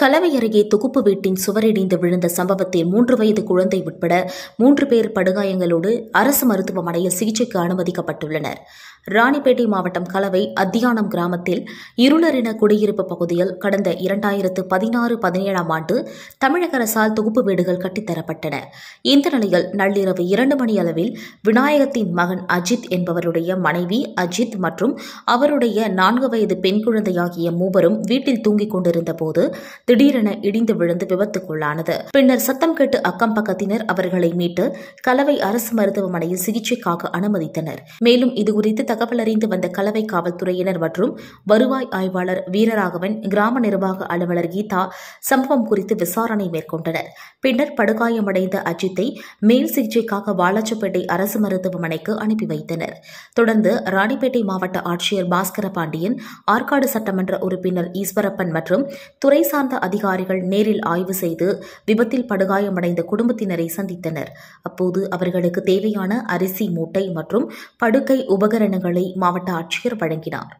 கலவை அருகே தொகுப்பு வீட்டின் சுவரிடிந்து விழுந்த சம்பவத்தில் மூன்று வயது குழந்தை உட்பட மூன்று பேர் படுகாயங்களோடு அரசு மருத்துவமனையில் சிகிச்சைக்கு அனுமதிக்கப்பட்டுள்ளனர் ராணிப்பேட்டை மாவட்டம் கலவை அத்தியானம் கிராமத்தில் இருளரின குடியிருப்பு பகுதியில் கடந்த இரண்டாயிரத்து பதினாறு பதினேழாம் ஆண்டு தமிழக அரசால் தொகுப்பு வீடுகள் கட்டித்தரப்பட்டன இந்த நிலையில் நள்ளிரவு இரண்டு மணி அளவில் விநாயகத்தின் மகன் அஜித் என்பவருடைய மனைவி அஜித் மற்றும் அவருடைய நான்கு வயது பெண் குழந்தையாகிய மூவரும் வீட்டில் தூங்கிக் கொண்டிருந்த போது திடீரென இடிந்து விழுந்து விபத்துக்குள்ளானது பின்னர் சத்தம் கேட்டு அக்கம் பக்கத்தினர் அவர்களை மீட்டு கலவை அரசு மருத்துவமனையில் சிகிச்சைக்காக அனுமதித்தனர் மேலும் இதுகுறித்து தகவல் அறிந்து வந்த கலவை காவல்துறையினர் மற்றும் வருவாய் ஆய்வாளர் வீரராகவன் கிராம நிர்வாக அலுவலர் கீதா சம்பவம் குறித்து விசாரணை மேற்கொண்டனர் பின்னர் படுகாயமடைந்த அஜித்தை மேல் சிகிச்சைக்காக வாலாஜப்பேட்டை அரசு மருத்துவமனைக்கு அனுப்பி வைத்தனர் தொடர்ந்து ராணிப்பேட்டை மாவட்ட ஆட்சியர் பாஸ்கர பாண்டியன் ஆற்காடு சட்டமன்ற உறுப்பினர் ஈஸ்வரப்பன் மற்றும் துறை சார்ந்த அதிகாரிகள் நேரில் ஆய்வு செய்து விபத்தில் படுகாயமடைந்த குடும்பத்தினரை சந்தித்தனர் அப்போது அவர்களுக்கு தேவையான அரிசி மூட்டை மற்றும் படுக்கை உபகரணங்களை மாவட்ட ஆட்சியர் வழங்கினார்